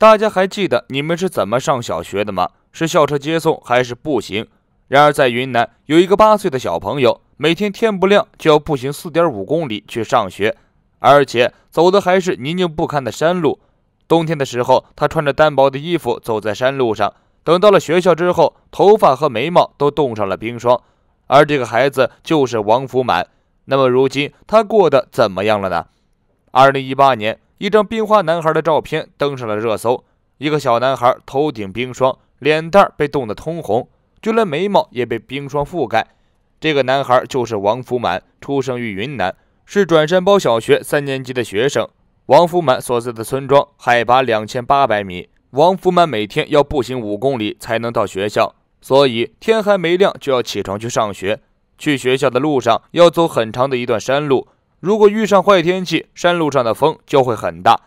大家还记得你们是怎么上小学的吗？是校车接送还是步行？然而，在云南有一个八岁的小朋友，每天天不亮就要步行四点五公里去上学，而且走的还是泥泞不堪的山路。冬天的时候，他穿着单薄的衣服走在山路上，等到了学校之后，头发和眉毛都冻上了冰霜。而这个孩子就是王福满。那么，如今他过得怎么样了呢？二零一八年。一张冰花男孩的照片登上了热搜。一个小男孩头顶冰霜，脸蛋被冻得通红，就连眉毛也被冰霜覆盖。这个男孩就是王福满，出生于云南，是转山包小学三年级的学生。王福满所在的村庄海拔两千八百米，王福满每天要步行五公里才能到学校，所以天还没亮就要起床去上学。去学校的路上要走很长的一段山路。如果遇上坏天气，山路上的风就会很大。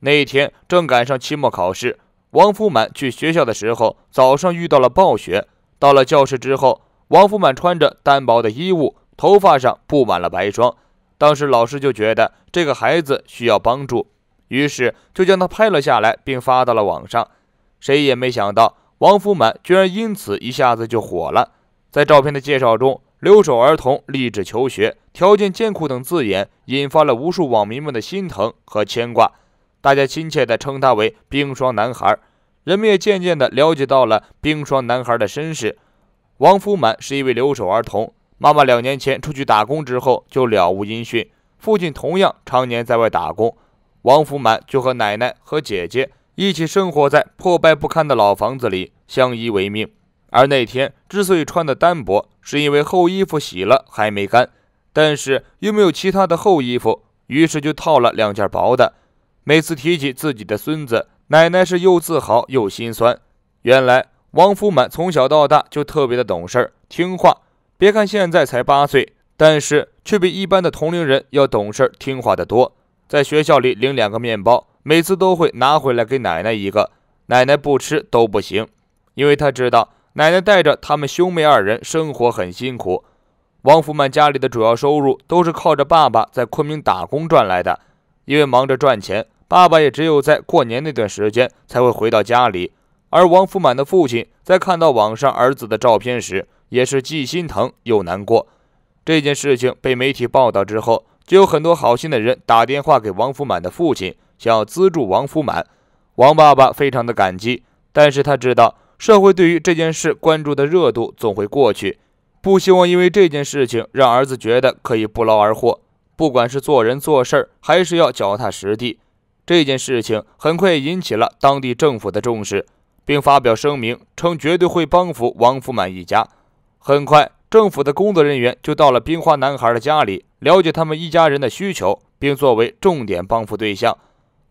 那一天正赶上期末考试，王福满去学校的时候，早上遇到了暴雪。到了教室之后，王福满穿着单薄的衣物，头发上布满了白霜。当时老师就觉得这个孩子需要帮助，于是就将他拍了下来，并发到了网上。谁也没想到，王福满居然因此一下子就火了。在照片的介绍中。留守儿童励志求学、条件艰苦等字眼，引发了无数网民们的心疼和牵挂。大家亲切地称他为“冰霜男孩”，人们也渐渐地了解到了“冰霜男孩”的身世。王福满是一位留守儿童，妈妈两年前出去打工之后就了无音讯，父亲同样常年在外打工，王福满就和奶奶和姐姐一起生活在破败不堪的老房子里，相依为命。而那天之所以穿的单薄，是因为厚衣服洗了还没干，但是又没有其他的厚衣服，于是就套了两件薄的。每次提起自己的孙子，奶奶是又自豪又心酸。原来王福满从小到大就特别的懂事儿、听话。别看现在才八岁，但是却比一般的同龄人要懂事、听话的多。在学校里领两个面包，每次都会拿回来给奶奶一个，奶奶不吃都不行，因为她知道。奶奶带着他们兄妹二人生活很辛苦，王福满家里的主要收入都是靠着爸爸在昆明打工赚来的。因为忙着赚钱，爸爸也只有在过年那段时间才会回到家里。而王福满的父亲在看到网上儿子的照片时，也是既心疼又难过。这件事情被媒体报道之后，就有很多好心的人打电话给王福满的父亲，想要资助王福满。王爸爸非常的感激，但是他知道。社会对于这件事关注的热度总会过去，不希望因为这件事情让儿子觉得可以不劳而获。不管是做人做事儿，还是要脚踏实地。这件事情很快引起了当地政府的重视，并发表声明称绝对会帮扶王福满一家。很快，政府的工作人员就到了冰花男孩的家里，了解他们一家人的需求，并作为重点帮扶对象。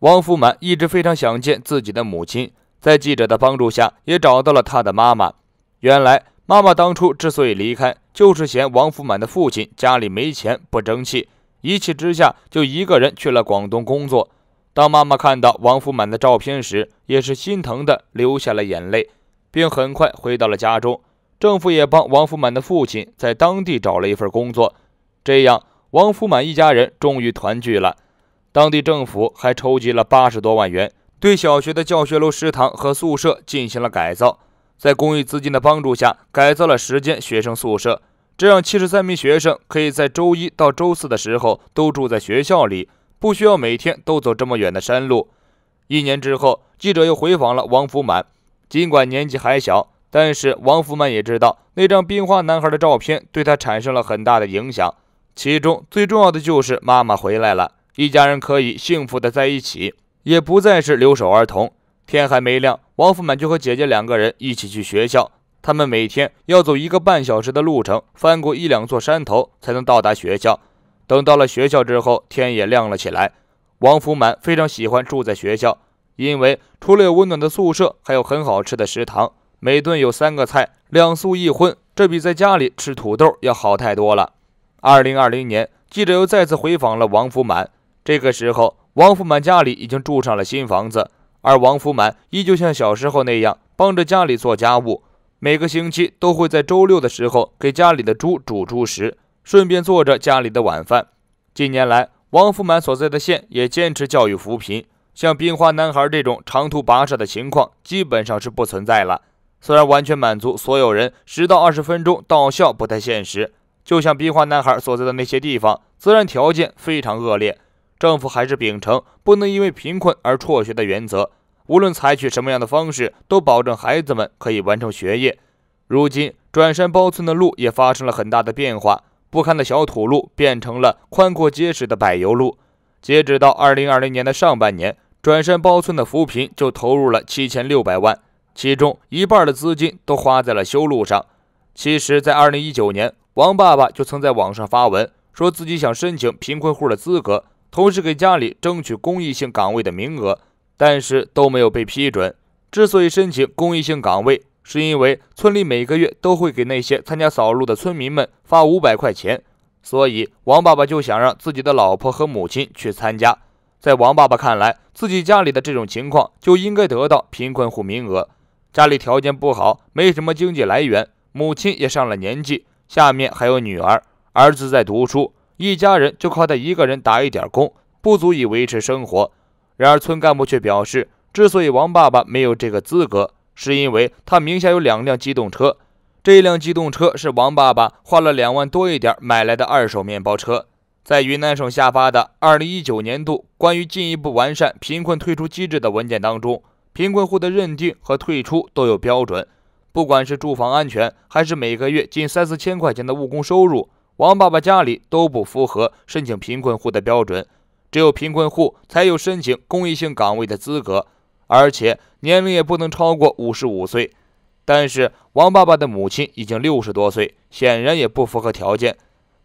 王福满一直非常想见自己的母亲。在记者的帮助下，也找到了他的妈妈。原来，妈妈当初之所以离开，就是嫌王福满的父亲家里没钱，不争气，一气之下就一个人去了广东工作。当妈妈看到王福满的照片时，也是心疼的流下了眼泪，并很快回到了家中。政府也帮王福满的父亲在当地找了一份工作，这样王福满一家人终于团聚了。当地政府还筹集了八十多万元。对小学的教学楼、食堂和宿舍进行了改造，在公益资金的帮助下，改造了十间学生宿舍，这让七十三名学生可以在周一到周四的时候都住在学校里，不需要每天都走这么远的山路。一年之后，记者又回访了王福满。尽管年纪还小，但是王福满也知道那张冰花男孩的照片对他产生了很大的影响。其中最重要的就是妈妈回来了，一家人可以幸福的在一起。也不再是留守儿童。天还没亮，王福满就和姐姐两个人一起去学校。他们每天要走一个半小时的路程，翻过一两座山头才能到达学校。等到了学校之后，天也亮了起来。王福满非常喜欢住在学校，因为除了有温暖的宿舍，还有很好吃的食堂，每顿有三个菜，两素一荤，这比在家里吃土豆要好太多了。二零二零年，记者又再次回访了王福满，这个时候。王福满家里已经住上了新房子，而王福满依旧像小时候那样帮着家里做家务。每个星期都会在周六的时候给家里的猪煮猪食，顺便做着家里的晚饭。近年来，王福满所在的县也坚持教育扶贫，像冰花男孩这种长途跋涉的情况基本上是不存在了。虽然完全满足所有人十到二十分钟到校不太现实，就像冰花男孩所在的那些地方，自然条件非常恶劣。政府还是秉承不能因为贫困而辍学的原则，无论采取什么样的方式，都保证孩子们可以完成学业。如今，转山包村的路也发生了很大的变化，不堪的小土路变成了宽阔结实的柏油路。截止到二零二零年的上半年，转山包村的扶贫就投入了七千六百万，其中一半的资金都花在了修路上。其实，在二零一九年，王爸爸就曾在网上发文，说自己想申请贫困户的资格。同时给家里争取公益性岗位的名额，但是都没有被批准。之所以申请公益性岗位，是因为村里每个月都会给那些参加扫路的村民们发五百块钱，所以王爸爸就想让自己的老婆和母亲去参加。在王爸爸看来，自己家里的这种情况就应该得到贫困户名额。家里条件不好，没什么经济来源，母亲也上了年纪，下面还有女儿、儿子在读书。一家人就靠他一个人打一点工，不足以维持生活。然而，村干部却表示，之所以王爸爸没有这个资格，是因为他名下有两辆机动车。这辆机动车是王爸爸花了两万多一点买来的二手面包车。在云南省下发的《二零一九年度关于进一步完善贫困退出机制的文件》当中，贫困户的认定和退出都有标准，不管是住房安全，还是每个月近三四千块钱的务工收入。王爸爸家里都不符合申请贫困户的标准，只有贫困户才有申请公益性岗位的资格，而且年龄也不能超过五十五岁。但是王爸爸的母亲已经六十多岁，显然也不符合条件。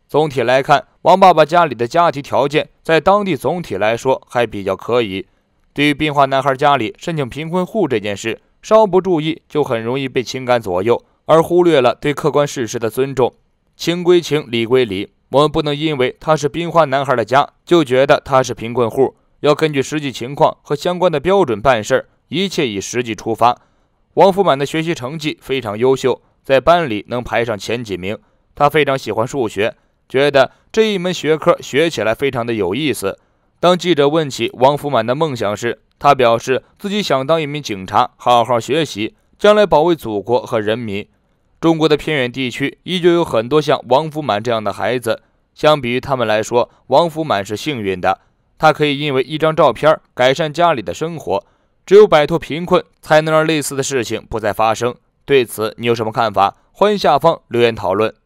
总体来看，王爸爸家里的家庭条件在当地总体来说还比较可以。对于病患男孩家里申请贫困户这件事，稍不注意就很容易被情感左右，而忽略了对客观事实的尊重。情归情，理归理，我们不能因为他是冰花男孩的家，就觉得他是贫困户。要根据实际情况和相关的标准办事儿，一切以实际出发。王福满的学习成绩非常优秀，在班里能排上前几名。他非常喜欢数学，觉得这一门学科学起来非常的有意思。当记者问起王福满的梦想时，他表示自己想当一名警察，好好学习，将来保卫祖国和人民。中国的偏远地区依旧有很多像王福满这样的孩子。相比于他们来说，王福满是幸运的，他可以因为一张照片改善家里的生活。只有摆脱贫困，才能让类似的事情不再发生。对此，你有什么看法？欢迎下方留言讨论。